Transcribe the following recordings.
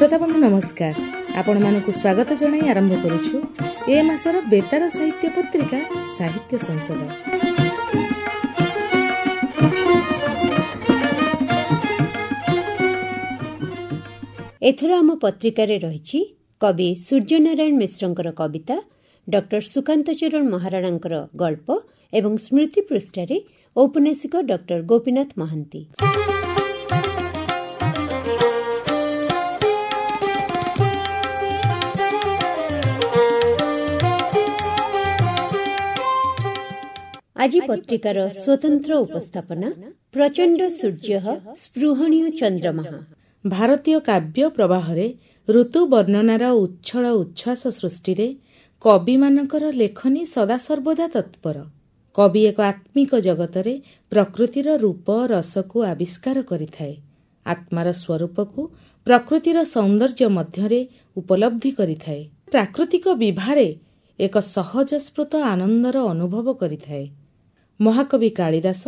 শ্রোতা বন্ধু নমস্কার আপনার স্বাগত জনাই আরম্ভ করছু এ মাসর বেতার সাহিত্য পত্রিকা সাহিত্য সংসদ এথর আম পত্রিকার রয়েছে কবি সূর্যনারায়ণ মিশ্র কবিতা ডক্টর সুকান্ত চরণ মহারাণা গল্প এবং স্মৃতি পৃষ্ঠার ঔপন্যাসিক ডক্টর গোপীনাথ মহান্তি ଆଜି ପତ୍ରିକାର ସ୍ୱତନ୍ତ୍ର ଉପସ୍ଥାପନା ପ୍ରଚଣ୍ଡ ସୂର୍ଯ୍ୟ ସ୍ପୃହଣୀୟ ଚନ୍ଦ୍ରମାହା ଭାରତୀୟ କାବ୍ୟ ପ୍ରବାହରେ ଋତୁ ବର୍ଣ୍ଣନାର ଉଚ୍ଛଳ ଉଚ୍ଛ୍ୱାସ ସୃଷ୍ଟିରେ କବିମାନଙ୍କର ଲେଖନୀ ସଦାସର୍ବଦା ତତ୍ପର କବି ଏକ ଆତ୍ମିକ ଜଗତରେ ପ୍ରକୃତିର ରୂପ ରସକୁ ଆବିଷ୍କାର କରିଥାଏ ଆତ୍ମାର ସ୍ୱରୂପକୁ ପ୍ରକୃତିର ସୌନ୍ଦର୍ଯ୍ୟ ମଧ୍ୟରେ ଉପଲବ୍ଧି କରିଥାଏ ପ୍ରାକୃତିକ ବିଭାରେ ଏକ ସହଜସ୍ପୃତ ଆନନ୍ଦର ଅନୁଭବ କରିଥାଏ ମହାକବି କାଳିଦାସ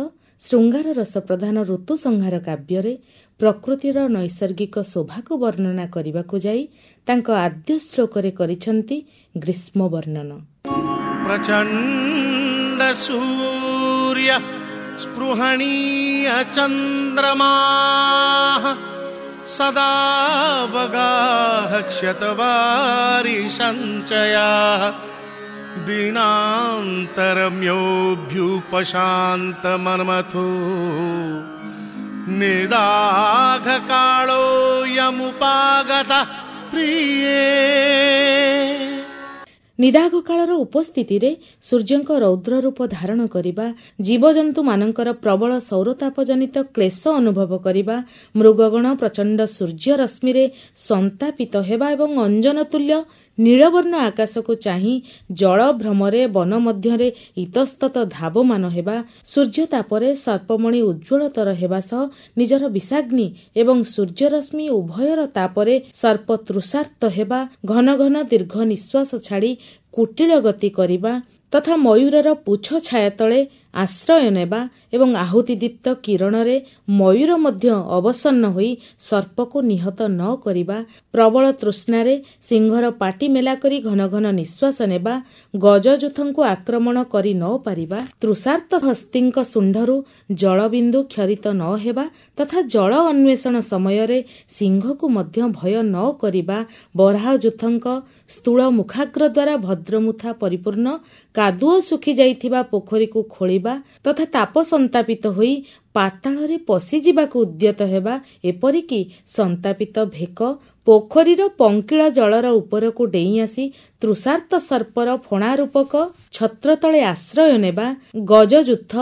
ଶୃଙ୍ଗାର ରସ ପ୍ରଧାନ ସଂହାର କାବ୍ୟରେ ପ୍ରକୃତିର ନୈସର୍ଗିକ ଶୋଭାକୁ ବର୍ଣ୍ଣନା କରିବାକୁ ଯାଇ ତାଙ୍କ ଆଦ୍ୟ ଶ୍ଳୋକରେ କରିଛନ୍ତି ଗ୍ରୀଷ୍ମ ବର୍ଣ୍ଣନ ପ୍ରଚଣ୍ଡ ସଦା ବଗା କ୍ଷତବାରି ସଞ୍ଚୟା दिनान्तरम्योऽभ्युपशान्तमनमथो निदाघकाळोऽयमुपागतः प्रिये ନିଦାଘ କାଳର ଉପସ୍ଥିତିରେ ସୂର୍ଯ୍ୟଙ୍କ ରୌଦ୍ର ରୂପ ଧାରଣ କରିବା ଜୀବଜନ୍ତୁମାନଙ୍କର ପ୍ରବଳ ସୌରତାପ ଜନିତ କ୍ଲେଶ ଅନୁଭବ କରିବା ମୃଗଗଣ ପ୍ରଚଣ୍ଡ ସୂର୍ଯ୍ୟ ରଶ୍ମିରେ ସନ୍ତାପିତ ହେବା ଏବଂ ଅଞ୍ଜନ ତୁଲ୍ୟ ନୀଳବର୍ଣ୍ଣ ଆକାଶକୁ ଚାହିଁ ଜଳ ଭ୍ରମରେ ବନ ମଧ୍ୟରେ ଇତସ୍ତତ ଧାବମାନ ହେବା ସୂର୍ଯ୍ୟ ତାପରେ ସର୍ପମଣି ଉଜ୍ଜଳତର ହେବା ସହ ନିଜର ବିଷାଗ୍ନି ଏବଂ ସୂର୍ଯ୍ୟରଶ୍ମି ଉଭୟର ତାପରେ ସର୍ପ ତୃଷାର୍ତ୍ତ ହେବା ଘନ ଘନ ଦୀର୍ଘ ନିଶ୍ୱାସ ଛାଡ଼ି କୁଟିଳ ଗତି କରିବା ତଥା ମୟୂରର ପୁଛ ଛାୟା ତଳେ ଆଶ୍ରୟ ନେବା ଏବଂ ଆହୁତିଦୀପ୍ତ କିରଣରେ ମୟୂର ମଧ୍ୟ ଅବସନ୍ନ ହୋଇ ସର୍ପକୁ ନିହତ ନ କରିବା ପ୍ରବଳ ତୃଷ୍ଣାରେ ସିଂହର ପାଟି ମେଲା କରି ଘନ ଘନ ନିଶ୍ୱାସ ନେବା ଗଜଯୁଥଙ୍କୁ ଆକ୍ରମଣ କରି ନ ପାରିବା ତୃଷାର୍ଥ ହସ୍ତୀଙ୍କ ଶୁଣ୍ଢରୁ ଜଳବିନ୍ଦୁ କ୍ଷରିତ ନ ହେବା ତଥା ଜଳ ଅନ୍ୱେଷଣ ସମୟରେ ସିଂହକୁ ମଧ୍ୟ ଭୟ ନ କରିବା ବରାହଯୁଥଙ୍କ ସ୍ଥୂଳ ମୁଖାଗ୍ର ଦ୍ୱାରା ଭଦ୍ରମୁଥା ପରିପୂର୍ଣ୍ଣ କାଦୁଅ ଶୁଖିଯାଇଥିବା ପୋଖରୀକୁ ଖୋଳିବା ଫେରିବା ତଥା ତାପ ସନ୍ତାପିତ ହୋଇ ପାତାଳରେ ପଶିଯିବାକୁ ଉଦ୍ୟତ ହେବା ଏପରିକି ସନ୍ତାପିତ ଭେକ ପୋଖରୀର ପଙ୍କିଳ ଜଳର ଉପରକୁ ଡେଇଁ ଆସି ତୃଷାର୍ତ୍ତ ସର୍ପର ଫଣା ରୂପକ ଛତ୍ର ତଳେ ଆଶ୍ରୟ ନେବା ଗଜଯୁଦ୍ଧ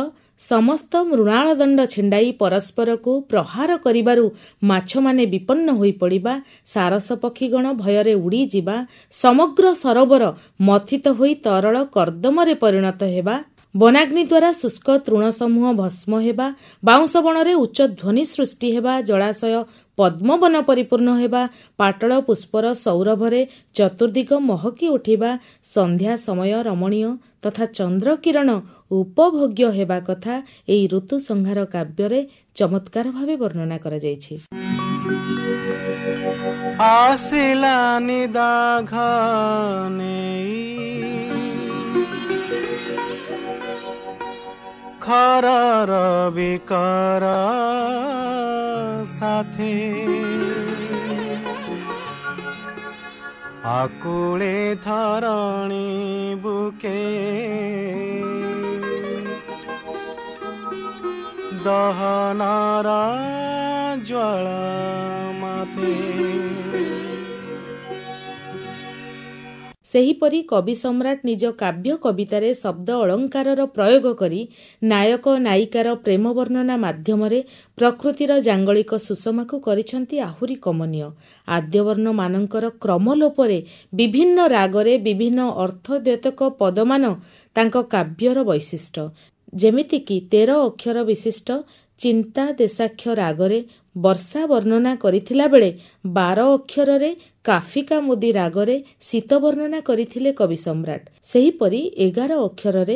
ସମସ୍ତ ମୃଣାଳ ଦଣ୍ଡ ଛିଣ୍ଡାଇ ପରସ୍ପରକୁ ପ୍ରହାର କରିବାରୁ ମାଛମାନେ ବିପନ୍ନ ହୋଇପଡ଼ିବା ସାରସ ପକ୍ଷୀଗଣ ଭୟରେ ଉଡ଼ିଯିବା ସମଗ୍ର ସରୋବର ମଥିତ ହୋଇ ତରଳ କର୍ଦ୍ଦମରେ ପରିଣତ ହେବା ବନାଗ୍ନି ଦ୍ୱାରା ଶୁଷ୍କ ତୃଣ ସମୂହ ଭସ୍ମ ହେବା ବାଉଁଶ ବଣରେ ଉଚ୍ଚ ଧ୍ୱନି ସୃଷ୍ଟି ହେବା ଜଳାଶୟ ପଦ୍ମବନ ପରିପୂର୍ଣ୍ଣ ହେବା ପାଟଳ ପୁଷ୍ପର ସୌରଭରେ ଚତୁର୍ଦ୍ଦିଗ ମହକି ଉଠିବା ସନ୍ଧ୍ୟା ସମୟ ରମଣୀୟ ତଥା ଚନ୍ଦ୍ର କିରଣ ଉପଭୋଗ୍ୟ ହେବା କଥା ଏହି ଋତୁ ସଂହାର କାବ୍ୟରେ ଚମତ୍କାର ଭାବେ ବର୍ଣ୍ଣନା କରାଯାଇଛି ଆସିଲା ନିଦା ଘନେଇ हरारा बेकारा साथे आकुळे धाराणे बुके दहनारा ज्वाळा माथे ସେହିପରି କବି ସମ୍ରାଟ ନିଜ କାବ୍ୟ କବିତାରେ ଶବ୍ଦ ଅଳଙ୍କାରର ପ୍ରୟୋଗ କରି ନାୟକ ନାୟିକାର ପ୍ରେମ ବର୍ଣ୍ଣନା ମାଧ୍ୟମରେ ପ୍ରକୃତିର ଜାଙ୍ଗଳିକ ସୁଷମାକୁ କରିଛନ୍ତି ଆହୁରି କମନୀୟ ଆଦ୍ୟବର୍ଣ୍ଣମାନଙ୍କର କ୍ରମଲୋପରେ ବିଭିନ୍ନ ରାଗରେ ବିଭିନ୍ନ ଅର୍ଥଦ୍ୟତକ ପଦମାନ ତାଙ୍କ କାବ୍ୟର ବୈଶିଷ୍ଟ୍ୟ ଯେମିତିକି ତେର ଅକ୍ଷର ବିଶିଷ୍ଟ ଚିନ୍ତା ଦେଶାକ୍ଷ ରାଗରେ ବର୍ଷା ବର୍ଣ୍ଣନା କରିଥିଲାବେଳେ ବାର ଅକ୍ଷରରେ କାଫିକା ମୁଦି ରାଗରେ ଶୀତ ବର୍ଣ୍ଣନା କରିଥିଲେ କବି ସମ୍ରାଟ ସେହିପରି ଏଗାର ଅକ୍ଷରରେ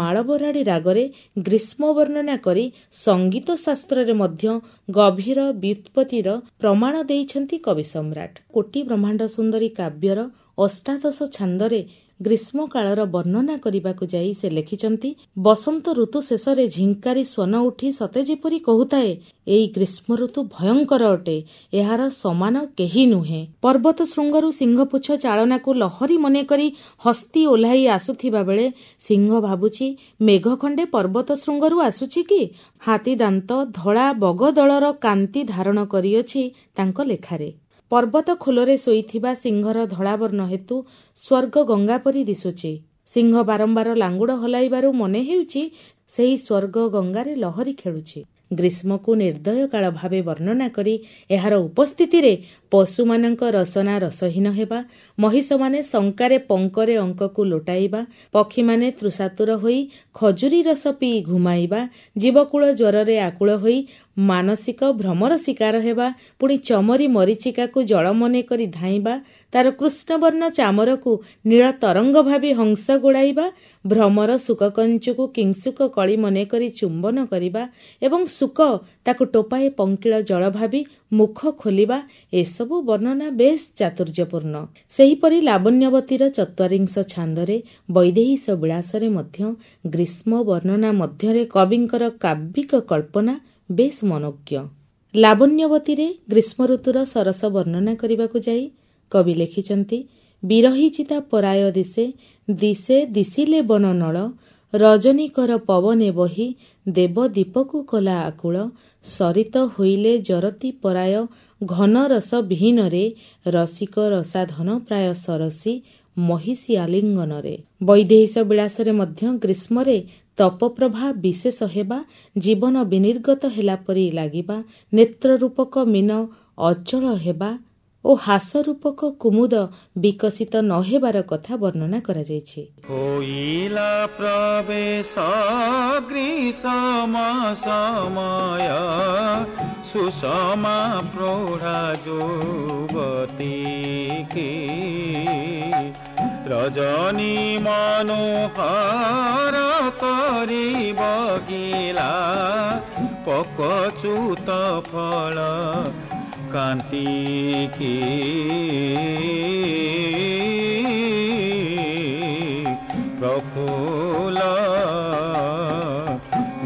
ମାଳବରାଡ଼ି ରାଗରେ ଗ୍ରୀଷ୍ମ ବର୍ଣ୍ଣନା କରି ସଙ୍ଗୀତ ଶାସ୍ତ୍ରରେ ମଧ୍ୟ ଗଭୀର ବ୍ୟୁତ୍ପତ୍ତିର ପ୍ରମାଣ ଦେଇଛନ୍ତି କବି ସମ୍ରାଟ କୋଟି ବ୍ରହ୍ମାଣ୍ଡ ସୁନ୍ଦରୀ କାବ୍ୟର ଅଷ୍ଟାଦଶ ଛାନ୍ଦରେ ଗ୍ରୀଷ୍ମକାଳର ବର୍ଣ୍ଣନା କରିବାକୁ ଯାଇ ସେ ଲେଖିଛନ୍ତି ବସନ୍ତ ଋତୁ ଶେଷରେ ଝିଙ୍କାରି ସ୍ୱନ ଉଠି ସତେ ଯେପରି କହୁଥାଏ ଏହି ଗ୍ରୀଷ୍ମ ଋତୁ ଭୟଙ୍କର ଅଟେ ଏହାର ସମାନ କେହି ନୁହେଁ ପର୍ବତ ଶୃଙ୍ଗରୁ ସିଂହପୁଛ ଚାଳନାକୁ ଲହରୀ ମନେକରି ହସ୍ତି ଓହ୍ଲାଇ ଆସୁଥିବା ବେଳେ ସିଂହ ଭାବୁଛି ମେଘ ଖଣ୍ଡେ ପର୍ବତ ଶୃଙ୍ଗରୁ ଆସୁଛି କି ହାତୀ ଦାନ୍ତ ଧଳା ବଗଦଳର କାନ୍ତି ଧାରଣ କରିଅଛି ତାଙ୍କ ଲେଖାରେ ପର୍ବତ ଖୋଲରେ ଶୋଇଥିବା ସିଂହର ଧଳାବର୍ଣ୍ଣ ହେତୁ ସ୍ୱର୍ଗ ଗଙ୍ଗା ପରି ଦିଶୁଛି ସିଂହ ବାରମ୍ବାର ଲାଙ୍ଗୁଡ଼ ହଲାଇବାରୁ ମନେ ହେଉଛି ସେହି ସ୍ୱର୍ଗ ଗଙ୍ଗାରେ ଲହରୀ ଖେଳୁଛି ଗ୍ରୀଷ୍ମକୁ ନିର୍ଦ୍ଦୟକାଳ ଭାବେ ବର୍ଣ୍ଣନା କରି ଏହାର ଉପସ୍ଥିତିରେ ପଶୁମାନଙ୍କ ରସନା ରସହୀନ ହେବା ମହିଷମାନେ ଶଙ୍କାରେ ପଙ୍କରେ ଅଙ୍କକୁ ଲୋଟାଇବା ପକ୍ଷୀମାନେ ତୃଷାତୁର ହୋଇ ଖଜୁରୀ ରସ ପିଇ ଘୁମାଇବା ଜୀବକୁଳ ଜ୍ୱରରେ ଆକୁଳ ହୋଇ ମାନସିକ ଭ୍ରମର ଶିକାର ହେବା ପୁଣି ଚମରି ମରିଚିକାକୁ ଜଳ ମନେ କରି ଧାଇଁବା ତାର କୃଷ୍ଣବର୍ଣ୍ଣ ଚାମରକୁ ନୀଳ ତରଙ୍ଗ ଭାବି ହଂସ ଗୋଡ଼ାଇବା ଭ୍ରମର ଶୁକକଞ୍ଚୁକୁ କିଂସୁକ କଳି ମନେ କରି ଚୁମ୍ବନ କରିବା ଏବଂ ଶୁକ ତାକୁ ଟୋପାଏ ପଙ୍କିଳ ଜଳ ଭାବି ମୁଖ ଖୋଲିବା ଏସବୁ ବର୍ଣ୍ଣନା ବେଶ୍ ଚାତୁର୍ଯ୍ୟପୂର୍ଣ୍ଣ ସେହିପରି ଲାବଣ୍ୟବତୀର ଚତ୍ୱାରିଂଶ ଛାନ୍ଦରେ ବୈଦେହୀଶ ବିଳାସରେ ମଧ୍ୟ ଗ୍ରୀଷ୍ମ ବର୍ଣ୍ଣନା ମଧ୍ୟରେ କବିଙ୍କର କାବ୍ୟିକ କଳ୍ପନା ବେଶ୍ ମନୋଜ୍ଞ ଲାବଣ୍ୟବତୀରେ ଗ୍ରୀଷ୍ମ ଋତୁର ସରସ ବର୍ଣ୍ଣନା କରିବାକୁ ଯାଇ କବି ଲେଖିଛନ୍ତି ବିରହିଚିତା ପରାୟ ଦିଶେ ଦିଶେ ଦିଶିଲେ ବନ ନଳ ରଜନୀକର ପବନେ ବହି ଦେବ ଦୀପକୁ କଲା ଆକୁଳ ସରିତ ହୋଇଲେ ଜରତି ପରାୟ ଘନ ରସ ବିହୀନରେ ରସିକ ରସାଧନ ପ୍ରାୟ ସରସି ମହିଷୀ ଆଲିଙ୍ଗନରେ ବୈଦେହିକ ବିଳାସରେ ମଧ୍ୟ ଗ୍ରୀଷ୍ମରେ ତପପ୍ରଭା ବିଶେଷ ହେବା ଜୀବନ ବିନିର୍ଗତ ହେଲା ପରି ଲାଗିବା ନେତ୍ରରୂପକ ମୀନ ଅଚଳ ହେବା ଓ ହାସ ରୂପକ କୁମୁଦ ବିକଶିତ ନ ହେବାର କଥା ବର୍ଣ୍ଣନା କରାଯାଇଛି ସୁଷମା ପ୍ରୌଢ଼ା ଯୁବତୀ ରଜନୀ ମନୋହର କରି ପକଚୁତ ଫଳ কান্তি কি প্রফুল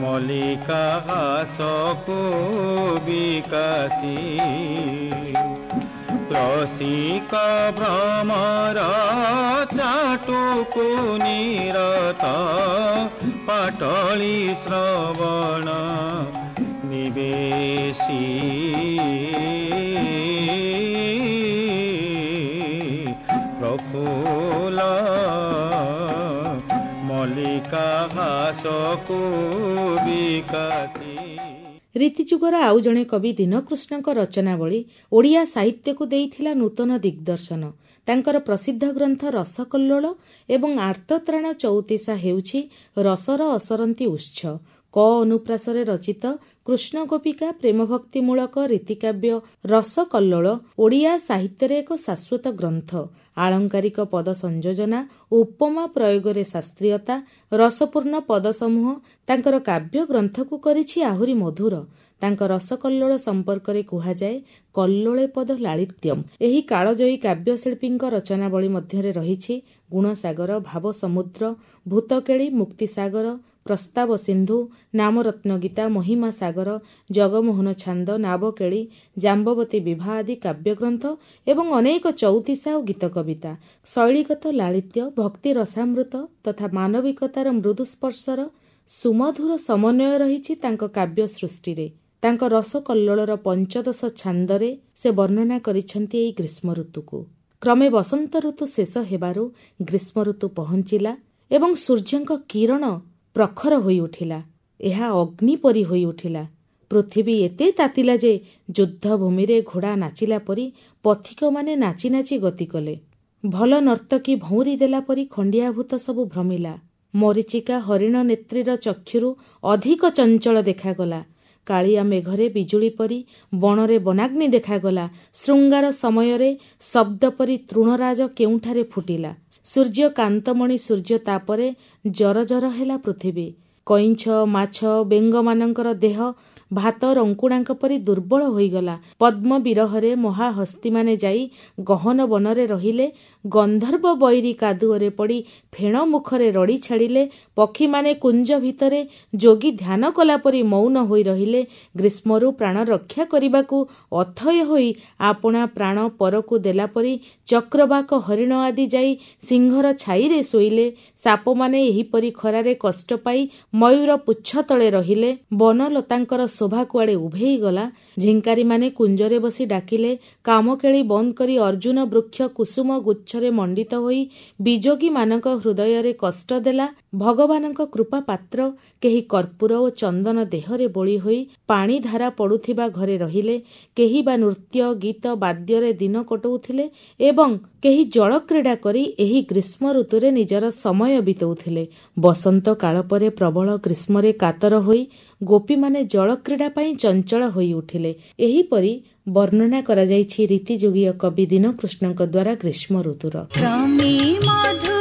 মলিকা হাসকু বিকাশী রসিক ভ্রমর চাটুকুনিরত পাটলি শ্রবণ নিবেশী ରୀତିଯୁଗର ଆଉ ଜଣେ କବି ଦୀନକୃଷ୍ଣଙ୍କ ରଚନାବଳୀ ଓଡ଼ିଆ ସାହିତ୍ୟକୁ ଦେଇଥିଲା ନୂତନ ଦିଗ୍ଦର୍ଶନ ତାଙ୍କର ପ୍ରସିଦ୍ଧ ଗ୍ରନ୍ଥ ରସକଲ୍ଲୋଳ ଏବଂ ଆର୍ତ୍ରାଣ ଚଉତିଶା ହେଉଛି ରସର ଅସରନ୍ତି ଉତ୍ସ କ ଅନୁପ୍ରାସରେ ରଚିତ କୃଷ୍ଣ ଗୋପିକା ପ୍ରେମଭକ୍ତିମୂଳକ ରୀତିକାବ୍ୟ ରସକଲ୍ଲୋଳ ଓଡ଼ିଆ ସାହିତ୍ୟରେ ଏକ ଶାଶ୍ୱତ ଗ୍ରନ୍ଥ ଆଳଙ୍କାରିକ ପଦ ସଂଯୋଜନା ଓ ଉପମା ପ୍ରୟୋଗରେ ଶାସ୍ତ୍ରୀୟତା ରସପୂର୍ଣ୍ଣ ପଦ ସମୂହ ତାଙ୍କର କାବ୍ୟ ଗ୍ରନ୍ଥକୁ କରିଛି ଆହୁରି ମଧୁର ତାଙ୍କ ରସକଲ୍ଲୋଳ ସମ୍ପର୍କରେ କୁହାଯାଏ କଲ୍ଲୋଳେ ପଦ ଲାଳିତ୍ୟମ୍ ଏହି କାଳଜୟୀ କାବ୍ୟଶିଳ୍ପୀଙ୍କ ରଚନାବଳୀ ମଧ୍ୟରେ ରହିଛି ଗୁଣସାଗର ଭାବସମୁଦ୍ର ଭୂତକେଳି ମୁକ୍ତିସାଗର ପ୍ରସ୍ତାବ ସିନ୍ଧୁ ନାମରତ୍ନ ଗୀତା ମହିମା ସାଗର ଜଗମୋହନ ଛାନ୍ଦ ନାବକେଳି ଜାମ୍ବବତୀ ବିବାହ ଆଦି କାବ୍ୟଗ୍ରନ୍ଥ ଏବଂ ଅନେକ ଚୌତିଶା ଓ ଗୀତ କବିତା ଶୈଳୀଗତ ଲାଳିତ୍ୟ ଭକ୍ତି ରସାମୃତ ତଥା ମାନବିକତାର ମୃଦୁ ସ୍ପର୍ଶର ସୁମଧୁର ସମନ୍ୱୟ ରହିଛି ତାଙ୍କ କାବ୍ୟ ସୃଷ୍ଟିରେ ତାଙ୍କ ରସକଲ୍ଲୋଳର ପଞ୍ଚଦଶ ଛାନ୍ଦରେ ସେ ବର୍ଣ୍ଣନା କରିଛନ୍ତି ଏହି ଗ୍ରୀଷ୍ମ ଋତୁକୁ କ୍ରମେ ବସନ୍ତ ଋତୁ ଶେଷ ହେବାରୁ ଗ୍ରୀଷ୍ମ ଋତୁ ପହଞ୍ଚିଲା ଏବଂ ସୂର୍ଯ୍ୟଙ୍କ କିରଣ ପ୍ରଖର ହୋଇଉଠିଲା ଏହା ଅଗ୍ନି ପରି ହୋଇଉଠିଲା ପୃଥିବୀ ଏତେ ତାତିଲା ଯେ ଯୁଦ୍ଧଭୂମିରେ ଘୋଡ଼ା ନାଚିଲା ପରି ପଥିକମାନେ ନାଚି ନାଚି ଗତି କଲେ ଭଲ ନର୍ତ୍ତକୀ ଭଉଁରି ଦେଲା ପରି ଖଣ୍ଡିଆଭୂତ ସବୁ ଭ୍ରମିଲା ମରିଚିକା ହରିଣ ନେତ୍ରୀର ଚକ୍ଷୁରୁ ଅଧିକ ଚଞ୍ଚଳ ଦେଖାଗଲା କାଳିଆ ମେଘରେ ବିଜୁଳି ପରି ବଣରେ ବନାଗ୍ନି ଦେଖାଗଲା ଶୃଙ୍ଗାର ସମୟରେ ଶବ୍ଦ ପରି ତୃଣରାଜ କେଉଁଠାରେ ଫୁଟିଲା ସୂର୍ଯ୍ୟ କାନ୍ତମଣି ସୂର୍ଯ୍ୟ ତାପରେ ଜର ଜର ହେଲା ପୃଥିବୀ କଇଁଛ ମାଛ ବେଙ୍ଗମାନଙ୍କର ଦେହ ଭାତ ରଙ୍କୁଣାଙ୍କ ପରି ଦୁର୍ବଳ ହୋଇଗଲା ପଦ୍ମ ବିରହରେ ମହାହସ୍ତିମାନେ ଯାଇ ଗହନ ବନରେ ରହିଲେ ଗନ୍ଧର୍ବ ବୈରୀ କାଦୁଅରେ ପଡ଼ି ଫେଣ ମୁଖରେ ରଡ଼ି ଛାଡ଼ିଲେ ପକ୍ଷୀମାନେ କୁଞ୍ଜ ଭିତରେ ଯୋଗୀ ଧ୍ୟାନ କଲା ପରି ମୌନ ହୋଇ ରହିଲେ ଗ୍ରୀଷ୍ମରୁ ପ୍ରାଣ ରକ୍ଷା କରିବାକୁ ଅଥୟ ହୋଇ ଆପଣା ପ୍ରାଣ ପରକୁ ଦେଲାପରି ଚକ୍ରବାକ ହରିଣ ଆଦି ଯାଇ ସିଂହର ଛାଇରେ ଶୋଇଲେ ସାପମାନେ ଏହିପରି ଖରାରେ କଷ୍ଟ ପାଇ ମୟୂର ପୁଚ୍ଛ ତଳେ ରହିଲେ ବନଲତାଙ୍କର ଶୋଭା କୁଆଡ଼େ ଉଭେଇ ଗଲା ଝିଙ୍କାରୀମାନେ କୁଞ୍ଜରେ ବସି ଡାକିଲେ କାମକେଳି ବନ୍ଦ କରି ଅର୍ଜୁନ ବୃକ୍ଷ କୁସୁମ ଗୁଚ୍ଛରେ ମଣ୍ଡିତ ହୋଇ ବିଯୋଗୀମାନଙ୍କ ହୃଦୟରେ କଷ୍ଟ ଦେଲା ଭଗବାନଙ୍କ କୃପା ପାତ୍ର କେହି କର୍ପୁର ଓ ଚନ୍ଦନ ଦେହରେ ବୋଳି ହୋଇ ପାଣିଧାରା ପଡ଼ୁଥିବା ଘରେ ରହିଲେ କେହି ବା ନୃତ୍ୟ ଗୀତ ବାଦ୍ୟରେ ଦିନ କଟଉଥିଲେ ଏବଂ କେହି ଜଳ କ୍ରୀଡ଼ା କରି ଏହି ଗ୍ରୀଷ୍ମ ଋତୁରେ ନିଜର ସମୟ ବିତାଉଥିଲେ ବସନ୍ତ କାଳ ପରେ ପ୍ରବଳ ଗ୍ରୀଷ୍ମରେ କାତର ହୋଇ ଗୋପୀମାନେ ଜଳ କ୍ରୀଡ଼ା ପାଇଁ ଚଞ୍ଚଳ ହୋଇ ଉଠିଲେ ଏହିପରି ବର୍ଣ୍ଣନା କରାଯାଇଛି ରୀତିଯୋଗୀୟ କବି ଦୀନକୃଷ୍ଣଙ୍କ ଦ୍ୱାରା ଗ୍ରୀଷ୍ମ ଋତୁର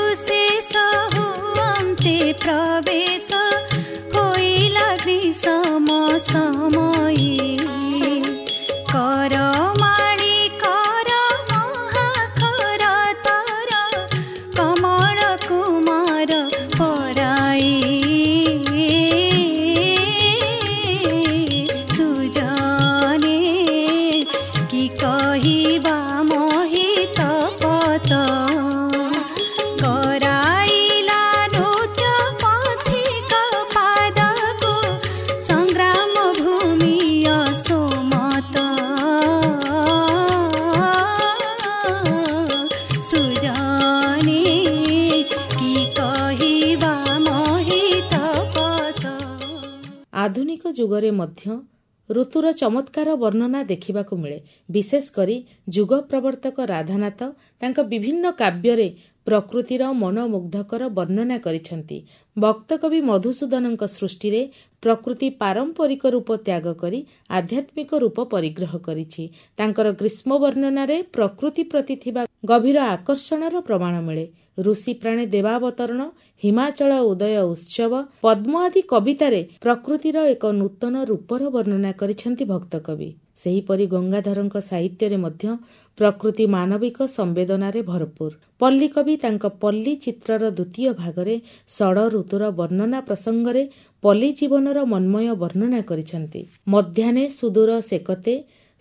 ଆଧୁନିକ ଯୁଗରେ ମଧ୍ୟ ଋତୁର ଚମତ୍କାର ବର୍ଣ୍ଣନା ଦେଖିବାକୁ ମିଳେ ବିଶେଷ କରି ଯୁଗ ପ୍ରବର୍ତ୍ତକ ରାଧାନାଥ ତାଙ୍କ ବିଭିନ୍ନ କାବ୍ୟରେ ପ୍ରକୃତିର ମନମୁଗ୍ଧକର ବର୍ଣ୍ଣନା କରିଛନ୍ତି ବକ୍ତକବି ମଧୁସୂଦନଙ୍କ ସୃଷ୍ଟିରେ ପ୍ରକୃତି ପାରମ୍ପରିକ ରୂପ ତ୍ୟାଗ କରି ଆଧ୍ୟାତ୍ମିକ ରୂପ ପରିଗ୍ରହ କରିଛି ତାଙ୍କର ଗ୍ରୀଷ୍ମ ବର୍ଣ୍ଣନାରେ ପ୍ରକୃତି ପ୍ରତି ଥିବା ଗଭୀର ଆକର୍ଷଣର ପ୍ରମାଣ ମିଳେ ଋଷି ପ୍ରାଣୀ ଦେବାବତରଣ ହିମାଚଳ ଉଦୟ ଉତ୍ସବ ପଦ୍ମ ଆଦି କବିତାରେ ପ୍ରକୃତିର ଏକ ନୂତନ ରୂପର ବର୍ଣ୍ଣନା କରିଛନ୍ତି ଭକ୍ତକବି ସେହିପରି ଗଙ୍ଗାଧରଙ୍କ ସାହିତ୍ୟରେ ମଧ୍ୟ ପ୍ରକୃତି ମାନବିକ ସମ୍ବେଦନାରେ ଭରପୁର ପଲ୍ଲୀ କବି ତାଙ୍କ ପଲ୍ଲୀ ଚିତ୍ରର ଦ୍ୱିତୀୟ ଭାଗରେ ଷଡ଼ ଋତୁର ବର୍ଣ୍ଣନା ପ୍ରସଙ୍ଗରେ ପଲ୍ଲୀ ଜୀବନର ମନ୍ମୟ ବର୍ଣ୍ଣନା କରିଛନ୍ତି ମଧ୍ୟାହ୍ନେ ସୁଦୂର ସେକତେ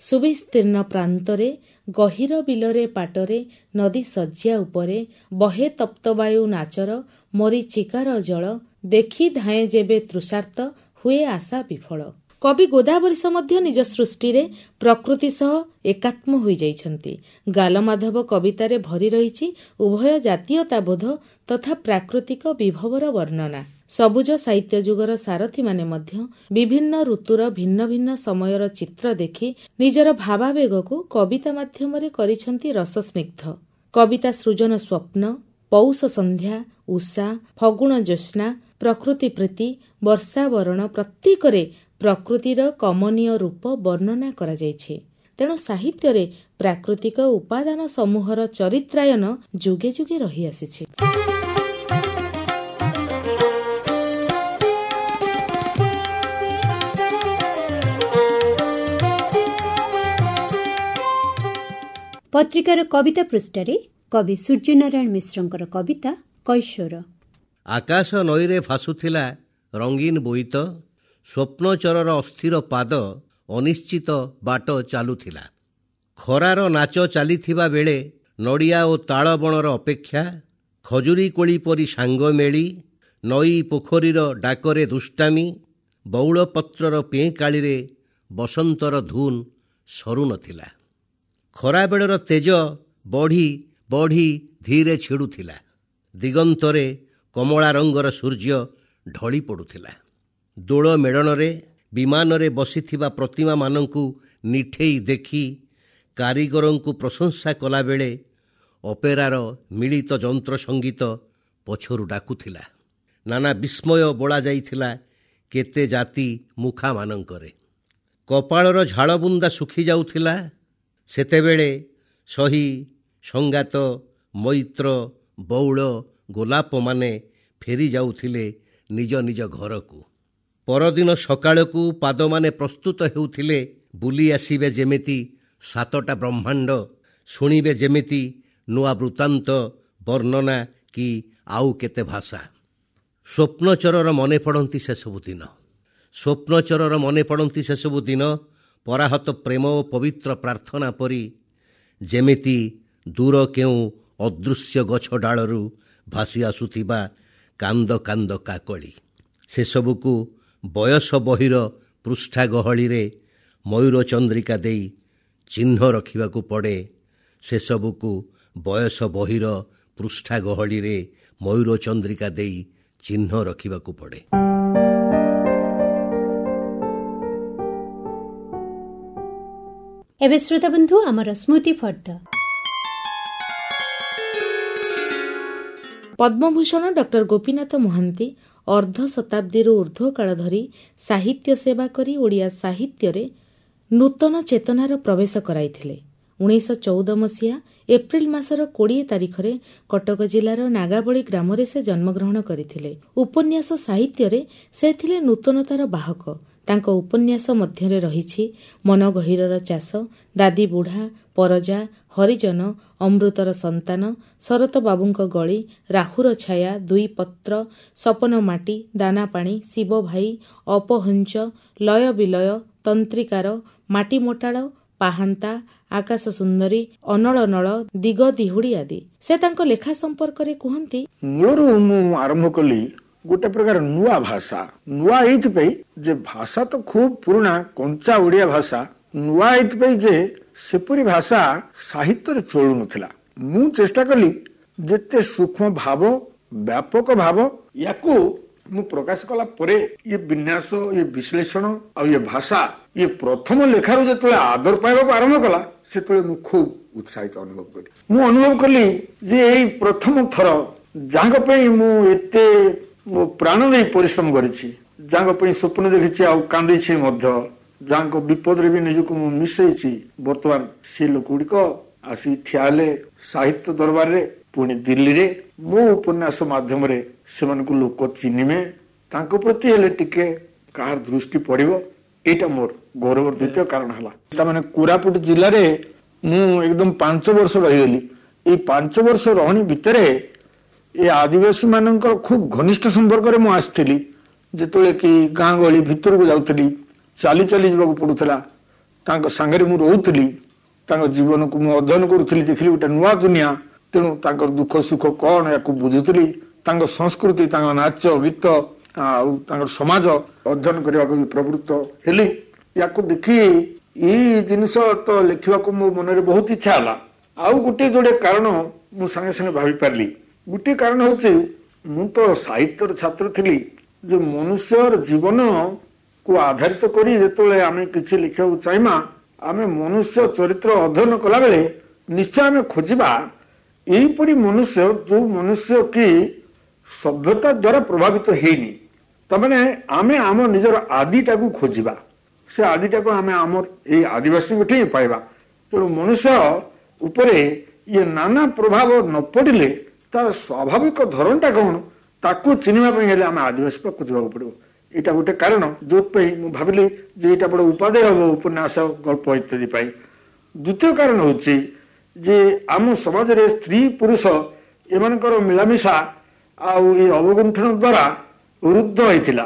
ସୁବିସ୍ତୀର୍ଣ୍ଣ ପ୍ରାନ୍ତରେ ଗହୀର ବିଲରେ ପାଟରେ ନଦୀ ଶଯ୍ୟା ଉପରେ ବହେ ତପ୍ତବାୟୁ ନାଚର ମରିଚିକାର ଜଳ ଦେଖି ଧାଏଁ ଯେବେ ତୃଷାର୍ଥ ହୁଏ ଆଶା ବିଫଳ କବି ଗୋଦାବରିଶ ମଧ୍ୟ ନିଜ ସୃଷ୍ଟିରେ ପ୍ରକୃତି ସହ ଏକାତ୍ମ ହୋଇଯାଇଛନ୍ତି ଗାଲମାଧବ କବିତାରେ ଭରି ରହିଛି ଉଭୟ ଜାତୀୟତା ବୋଧ ତଥା ପ୍ରାକୃତିକ ବିଭବର ବର୍ଣ୍ଣନା ସବୁଜ ସାହିତ୍ୟ ଯୁଗର ସାରଥୀମାନେ ମଧ୍ୟ ବିଭିନ୍ନ ଋତୁର ଭିନ୍ନ ଭିନ୍ନ ସମୟର ଚିତ୍ର ଦେଖି ନିଜର ଭାବାବେଗକୁ କବିତା ମାଧ୍ୟମରେ କରିଛନ୍ତି ରସସ୍ନିଗ୍ଧ କବିତା ସୃଜନ ସ୍ୱପ୍ନ ପୌଷ ସନ୍ଧ୍ୟା ଉଷା ଫଗୁଣ ଜ୍ୟୋସ୍ନା ପ୍ରକୃତି ପ୍ରୀତି ବର୍ଷାବରଣ ପ୍ରତ୍ୟେକରେ ପ୍ରକୃତିର କମନୀୟ ରୂପ ବର୍ଣ୍ଣନା କରାଯାଇଛି ତେଣୁ ସାହିତ୍ୟରେ ପ୍ରାକୃତିକ ଉପାଦାନ ସମୂହର ଚରିତ୍ରାୟନ ଯୁଗେ ଯୁଗେ ରହିଆସିଛି ପତ୍ରିକାର କବିତା ପୃଷ୍ଠାରେ କବି ସୂର୍ଯ୍ୟନାରାୟଣ ମିଶ୍ରଙ୍କର କବିତା କୈଶୋର ଆକାଶ ନଈରେ ଭାସୁଥିଲା ରଙ୍ଗୀନ ବୋଇତ ସ୍ୱପ୍ନଚରର ଅସ୍ଥିର ପାଦ ଅନିଶ୍ଚିତ ବାଟ ଚାଲୁଥିଲା ଖରାର ନାଚ ଚାଲିଥିବା ବେଳେ ନଡ଼ିଆ ଓ ତାଳବଣର ଅପେକ୍ଷା ଖଜୁରୀ କୋଳି ପରି ସାଙ୍ଗ ମେଳି ନଈ ପୋଖରୀର ଡାକରେ ଦୁଷ୍ଟାମୀ ବଉଳପତ୍ରର ପେଁକାଳିରେ ବସନ୍ତର ସରୁ ନଥିଲା ଖରାବେଳର ତେଜ ବଢ଼ି ବଢ଼ି ଧୀରେ ଛିଡ଼ୁଥିଲା ଦିଗନ୍ତରେ କମଳା ରଙ୍ଗର ସୂର୍ଯ୍ୟ ଢଳି ପଡ଼ୁଥିଲା ଦୋଳ ମେଳଣରେ ବିମାନରେ ବସିଥିବା ପ୍ରତିମାମାନଙ୍କୁ ନିଠେଇ ଦେଖି କାରିଗରଙ୍କୁ ପ୍ରଶଂସା କଲାବେଳେ ଅପେରାର ମିଳିତ ଯନ୍ତ୍ର ସଙ୍ଗୀତ ପଛରୁ ଡାକୁଥିଲା ନାନା ବିସ୍ମୟ ବୋଳାଯାଇଥିଲା କେତେ ଜାତି ମୁଖାମାନଙ୍କରେ କପାଳର ଝାଳବୁନ୍ଦା ଶୁଖିଯାଉଥିଲା ସେତେବେଳେ ସହି ସଙ୍ଗାତ ମୈତ୍ର ବଉଳ ଗୋଲାପମାନେ ଫେରିଯାଉଥିଲେ ନିଜ ନିଜ ଘରକୁ ପରଦିନ ସକାଳକୁ ପାଦମାନେ ପ୍ରସ୍ତୁତ ହେଉଥିଲେ ବୁଲି ଆସିବେ ଯେମିତି ସାତଟା ବ୍ରହ୍ମାଣ୍ଡ ଶୁଣିବେ ଯେମିତି ନୂଆ ବୃତ୍ତାନ୍ତ ବର୍ଣ୍ଣନା କି ଆଉ କେତେ ଭାଷା ସ୍ୱପ୍ନଚରର ମନେ ପଡ଼ନ୍ତି ସେସବୁ ଦିନ ସ୍ୱପ୍ନଚରର ମନେ ପଡ଼ନ୍ତି ସେସବୁ ଦିନ ପରାହତ ପ୍ରେମ ଓ ପବିତ୍ର ପ୍ରାର୍ଥନା ପରି ଯେମିତି ଦୂର କେଉଁ ଅଦୃଶ୍ୟ ଗଛ ଡାଳରୁ ଭାସି ଆସୁଥିବା କାନ୍ଦ କାନ୍ଦ କାକଳି ସେସବୁକୁ ବୟସ ବହିର ପୃଷ୍ଠା ଗହଳିରେ ମୟୂର ଚନ୍ଦ୍ରିକା ଦେଇ ଚିହ୍ନ ରଖିବାକୁ ପଡ଼େ ସେସବୁକୁ ବୟସ ବହିର ପୃଷ୍ଠା ଗହଳିରେ ମୟୂର ଚନ୍ଦ୍ରିକା ଦେଇ ଚିହ୍ନ ରଖିବାକୁ ପଡ଼େ ଏବେ ଶ୍ରୋତାବନ୍ଧୁ ଆମର ସ୍ମୃତି ଫର୍ଦ୍ଦ ପଦ୍ମଭୂଷଣ ଡକ୍ଟର ଗୋପୀନାଥ ମହାନ୍ତି ଅର୍ଦ୍ଧ ଶତାବ୍ଦୀରୁ ଉର୍ଦ୍ଧ୍ୱ କାଳ ଧରି ସାହିତ୍ୟ ସେବା କରି ଓଡ଼ିଆ ସାହିତ୍ୟରେ ନୂତନ ଚେତନାର ପ୍ରବେଶ କରାଇଥିଲେ ଉଣେଇଶ ଚଉଦ ମସିହା ଏପ୍ରିଲ ମାସର କୋଡ଼ିଏ ତାରିଖରେ କଟକ ଜିଲ୍ଲାର ନାଗାବଳି ଗ୍ରାମରେ ସେ ଜନ୍ମଗ୍ରହଣ କରିଥିଲେ ଉପନ୍ୟାସ ସାହିତ୍ୟରେ ସେ ଥିଲେ ନୂତନତାର ବାହକ ତାଙ୍କ ଉପନ୍ୟାସ ମଧ୍ୟରେ ରହିଛି ମନ ଗହିରର ଚାଷ ଦାଦି ବୁଢ଼ା ପରଜା ହରିଜନ ଅମୃତର ସନ୍ତାନ ଶରତ ବାବୁଙ୍କ ଗଳି ରାହୁର ଛାୟା ଦୁଇ ପତ୍ର ସପନ ମାଟି ଦାନା ପାଣି ଶିବ ଭାଇ ଅପହଞ୍ଚ ଲୟ ବିଲୟ ତନ୍ତ୍ରିକାର ମାଟି ମୋଟାଳ ପାହାନ୍ତା ଆକାଶ ସୁନ୍ଦରୀ ଅନଳ ନଳ ଦିଗ ଦିହୁଡ଼ି ଆଦି ସେ ତାଙ୍କ ଲେଖା ସମ୍ପର୍କରେ କୁହନ୍ତି ମୂଳରୁ ମୁଁ ଆରମ୍ଭ କଲି ଗୋଟେ ପ୍ରକାର ନୂଆ ଭାଷା ନୂଆ ଏଇଥିପାଇଁ ଯେ ଭାଷା ତ ଖୁବ ପୁରୁଣା କଞ୍ଚା ଓଡିଆ ଭାଷା ନୂଆ ଏଇଥିପାଇଁ ଯେ ସେପରି ଭାଷା ସାହିତ୍ୟରେ ଚଳୁନଥିଲା ମୁଁ ଚେଷ୍ଟା କଲି ଯେତେ ସୂକ୍ଷ୍ମ ଭାବ ବ୍ୟାପକ ଭାବ ୟାକୁ ମୁଁ ପ୍ରକାଶ କଲା ପରେ ଇଏ ବିନ୍ୟାସ ଇଏ ବିଶ୍ଳେଷଣ ଆଉ ଇଏ ଭାଷା ଇଏ ପ୍ରଥମ ଲେଖାରୁ ଯେତେବେଳେ ଆଦର ପାଇବାକୁ ଆରମ୍ଭ କଲା ସେତେବେଳେ ମୁଁ ଖୁବ୍ ଉତ୍ସାହିତ ଅନୁଭବ କଲି ମୁଁ ଅନୁଭବ କଲି ଯେ ଏଇ ପ୍ରଥମ ଥର ଯାହାଙ୍କ ପାଇଁ ମୁଁ ଏତେ ମୋ ପ୍ରାଣ ନେଇ ପରିଶ୍ରମ କରିଛି ଯାହାଙ୍କ ପାଇଁ ସ୍ୱପ୍ନ ଦେଖିଛି ଆଉ କାନ୍ଦିଛି ମଧ୍ୟ ଯାହାଙ୍କ ବିପଦରେ ବି ନିଜକୁ ମୁଁ ମିଶେଇଛି ବର୍ତ୍ତମାନ ସେ ଲୋକ ଗୁଡିକ ଆସି ଠିଆ ହେଲେ ସାହିତ୍ୟ ଦରବାରରେ ପୁଣି ଦିଲ୍ଲୀରେ ମୋ ଉପନ୍ୟାସ ମାଧ୍ୟମରେ ସେମାନଙ୍କୁ ଲୋକ ଚିହ୍ନିବେ ତାଙ୍କ ପ୍ରତି ହେଲେ ଟିକେ କାହାର ଦୃଷ୍ଟି ପଡିବ ଏଇଟା ମୋର ଗୌରବର ଦ୍ୱିତୀୟ କାରଣ ହେଲା ତାମାନେ କୋରାପୁଟ ଜିଲ୍ଲାରେ ମୁଁ ଏକଦମ ପାଞ୍ଚ ବର୍ଷ ରହିଗଲି ଏଇ ପାଞ୍ଚ ବର୍ଷ ରହଣି ଭିତରେ ଏ ଆଦିବାସୀ ମାନଙ୍କର ଖୁବ୍ ଘନିଷ୍ଠ ସମ୍ପର୍କରେ ମୁଁ ଆସିଥିଲି ଯେତେବେଳେ କି ଗାଁ ଗହଳି ଭିତରକୁ ଯାଉଥିଲି ଚାଲି ଚାଲି ଯିବାକୁ ପଡ଼ୁଥିଲା ତାଙ୍କ ସାଙ୍ଗରେ ମୁଁ ରହୁଥିଲି ତାଙ୍କ ଜୀବନକୁ ମୁଁ ଅଧ୍ୟୟନ କରୁଥିଲି ଦେଖିଲି ଗୋଟେ ନୂଆ ଦୁନିଆ ତେଣୁ ତାଙ୍କର ଦୁଃଖ ସୁଖ କଣ ଏହାକୁ ବୁଝୁଥିଲି ତାଙ୍କ ସଂସ୍କୃତି ତାଙ୍କ ନାଚ ଗୀତ ଆଉ ତାଙ୍କର ସମାଜ ଅଧ୍ୟୟନ କରିବାକୁ ବି ପ୍ରବୃତ୍ତ ହେଲି ୟାକୁ ଦେଖି ଏଇ ଜିନିଷ ତ ଲେଖିବାକୁ ମୋ ମନରେ ବହୁତ ଇଚ୍ଛା ହେଲା ଆଉ ଗୋଟିଏ ଯୋଡ଼େ କାରଣ ମୁଁ ସାଙ୍ଗେ ସାଙ୍ଗେ ଭାବିପାରିଲି ଗୋଟିଏ କାରଣ ହଉଛି ମୁଁ ତ ସାହିତ୍ୟର ଛାତ୍ର ଥିଲି ଯେ ମନୁଷ୍ୟର ଜୀବନ କୁ ଆଧାରିତ କରି ଯେତେବେଳେ ଆମେ କିଛି ଲେଖିବାକୁ ଚାହିଁବା ଆମେ ମନୁଷ୍ୟ ଚରିତ୍ର ଅଧ୍ୟୟନ କଲାବେଳେ ନିଶ୍ଚୟ ଆମେ ଖୋଜିବା ଏହିପରି ମନୁଷ୍ୟ ଯେଉଁ ମନୁଷ୍ୟ କି ସଭ୍ୟତା ଦ୍ୱାରା ପ୍ରଭାବିତ ହେଇନି ତାମାନେ ଆମେ ଆମ ନିଜର ଆଦିଟାକୁ ଖୋଜିବା ସେ ଆଦିଟାକୁ ଆମେ ଆମର ଏଇ ଆଦିବାସୀଙ୍କୁ ଠିକ ପାଇବା ତେଣୁ ମନୁଷ୍ୟ ଉପରେ ଇଏ ନାନା ପ୍ରଭାବ ନ ପଡ଼ିଲେ ତାର ସ୍ୱାଭାବିକ ଧରଣଟା କ'ଣ ତାକୁ ଚିହ୍ନିବା ପାଇଁ ହେଲେ ଆମେ ଆଦିବାସୀ ପାଖକୁ ଯିବାକୁ ପଡ଼ିବ ଏଇଟା ଗୋଟେ କାରଣ ଯେଉଁଥିପାଇଁ ମୁଁ ଭାବିଲି ଯେ ଏଇଟା ବଡ଼ ଉପାଦେୟ ହବ ଉପନ୍ୟାସ ଗଳ୍ପ ଇତ୍ୟାଦି ପାଇଁ ଦ୍ୱିତୀୟ କାରଣ ହେଉଛି ଯେ ଆମ ସମାଜରେ ସ୍ତ୍ରୀ ପୁରୁଷ ଏମାନଙ୍କର ମିଳାମିଶା ଆଉ ଏ ଅବଗୁଣ୍ଠନ ଦ୍ୱାରା ରୁଦ୍ଧ ହେଇଥିଲା